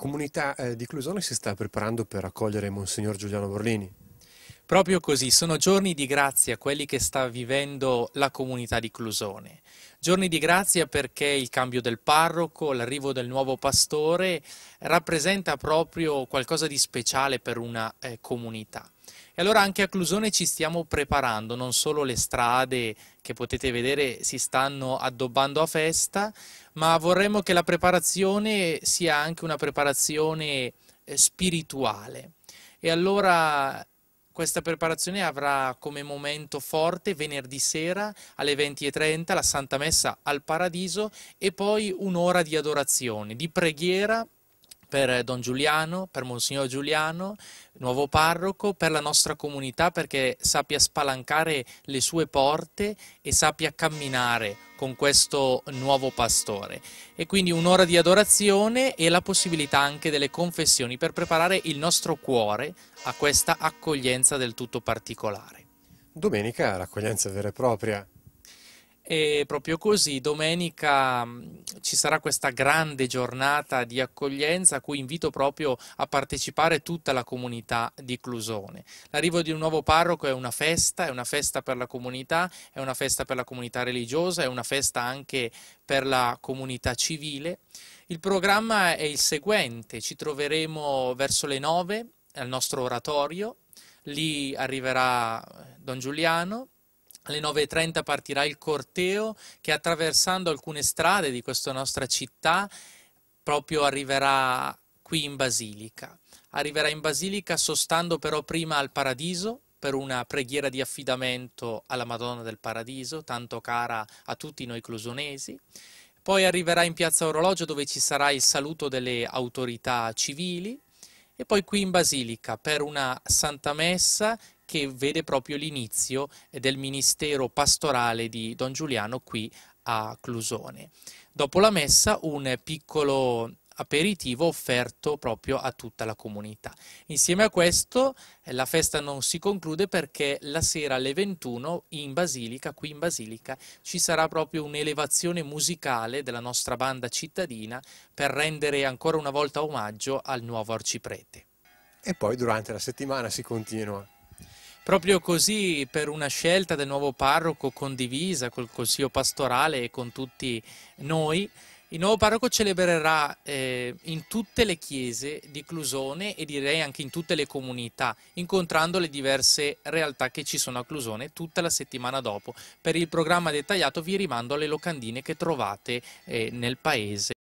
comunità eh, di Clusone si sta preparando per accogliere Monsignor Giuliano Borlini. Proprio così, sono giorni di grazia quelli che sta vivendo la comunità di Clusone. Giorni di grazia perché il cambio del parroco, l'arrivo del nuovo pastore rappresenta proprio qualcosa di speciale per una eh, comunità. E allora anche a Clusone ci stiamo preparando, non solo le strade che potete vedere si stanno addobbando a festa, ma vorremmo che la preparazione sia anche una preparazione eh, spirituale. E allora questa preparazione avrà come momento forte venerdì sera alle 20.30 la Santa Messa al Paradiso e poi un'ora di adorazione, di preghiera per Don Giuliano, per Monsignor Giuliano, nuovo parroco, per la nostra comunità perché sappia spalancare le sue porte e sappia camminare con questo nuovo pastore. E quindi un'ora di adorazione e la possibilità anche delle confessioni per preparare il nostro cuore a questa accoglienza del tutto particolare. Domenica l'accoglienza vera e propria e proprio così, domenica mm, ci sarà questa grande giornata di accoglienza a cui invito proprio a partecipare tutta la comunità di Clusone. L'arrivo di un nuovo parroco è una festa, è una festa per la comunità, è una festa per la comunità religiosa, è una festa anche per la comunità civile. Il programma è il seguente, ci troveremo verso le 9 al nostro oratorio, lì arriverà eh, Don Giuliano alle 9.30 partirà il corteo che attraversando alcune strade di questa nostra città proprio arriverà qui in Basilica. Arriverà in Basilica sostando però prima al Paradiso per una preghiera di affidamento alla Madonna del Paradiso, tanto cara a tutti noi clusonesi. Poi arriverà in Piazza Orologio dove ci sarà il saluto delle autorità civili e poi qui in Basilica per una Santa Messa che vede proprio l'inizio del ministero pastorale di Don Giuliano qui a Clusone. Dopo la messa un piccolo aperitivo offerto proprio a tutta la comunità. Insieme a questo eh, la festa non si conclude perché la sera alle 21 in Basilica, qui in Basilica, ci sarà proprio un'elevazione musicale della nostra banda cittadina per rendere ancora una volta omaggio al nuovo arciprete. E poi durante la settimana si continua proprio così per una scelta del nuovo parroco condivisa col consiglio pastorale e con tutti noi. Il nuovo parroco celebrerà eh, in tutte le chiese di Clusone e direi anche in tutte le comunità, incontrando le diverse realtà che ci sono a Clusone tutta la settimana dopo. Per il programma dettagliato vi rimando alle locandine che trovate eh, nel paese.